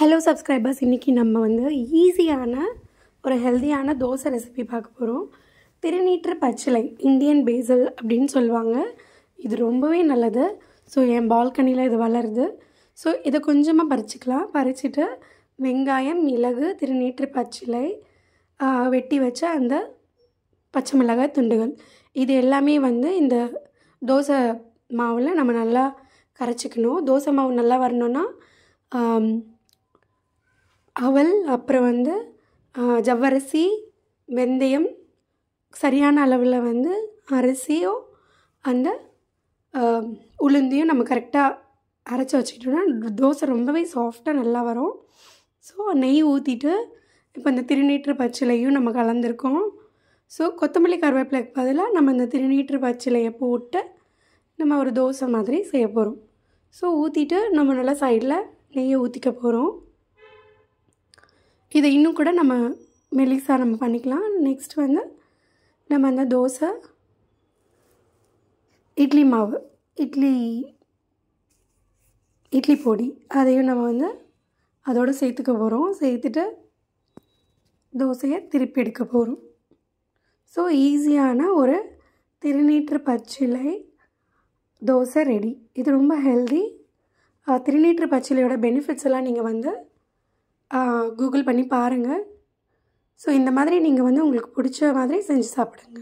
hello subscribers இன்றைக்கி நம்ம வந்து ஈஸியான ஒரு ஹெல்த்தியான தோசை ரெசிபி பார்க்க போகிறோம் திருநீற்று பச்சிலை இந்தியன் பேசல் அப்படின்னு சொல்லுவாங்க இது ரொம்பவே நல்லது ஸோ என் பால்கனியில் இது வளருது ஸோ இதை கொஞ்சமாக பறிச்சிக்கலாம் பறிச்சுட்டு வெங்காயம் மிளகு திருநீற்று பச்சிலை வெட்டி வச்ச அந்த பச்சை மிளகாய் துண்டுகள் இது எல்லாமே வந்து இந்த தோசை மாவில் நம்ம நல்லா கரைச்சிக்கணும் தோசை மாவு நல்லா வரணுன்னா அவல் அப்புறம் வந்து ஜவ்வரிசி வெந்தயம் சரியான அளவில் வந்து அரிசியும் அந்த உளுந்தையும் நம்ம கரெக்டாக அரைச்சி வச்சுக்கிட்டோம்னா தோசை ரொம்பவே சாஃப்டாக நல்லா வரும் ஸோ நெய் ஊற்றிட்டு இப்போ இந்த திருநீற்று பச்சிலையும் நம்ம கலந்துருக்கோம் ஸோ கொத்தமல்லி கருவேப்பிலைக்கு பதிலாக நம்ம இந்த திருநீற்று பச்சிலையை போட்டு நம்ம ஒரு தோசை மாதிரி செய்ய போகிறோம் ஸோ ஊற்றிட்டு நம்ம நல்லா சைடில் நெய்யை ஊற்றிக்க போகிறோம் இதை இன்னும் கூட நம்ம மெலிசாக நம்ம பண்ணிக்கலாம் நெக்ஸ்ட் வந்து நம்ம அந்த தோசை இட்லி மாவு இட்லி இட்லி பொடி அதையும் நம்ம வந்து அதோடு சேர்த்துக்க போகிறோம் சேர்த்துட்டு தோசையை திருப்பி எடுக்க போகிறோம் ஸோ ஈஸியான ஒரு திருநீற்று பச்சிலை தோசை ரெடி இது ரொம்ப ஹெல்தி திருநீற்று பச்சிலையோட பெனிஃபிட்ஸ் எல்லாம் நீங்கள் வந்து கூகுள் பண்ணி பாருங்கள் ஸோ இந்த மாதிரி நீங்கள் வந்து உங்களுக்கு பிடிச்ச மாதிரி செஞ்சு சாப்பிடுங்க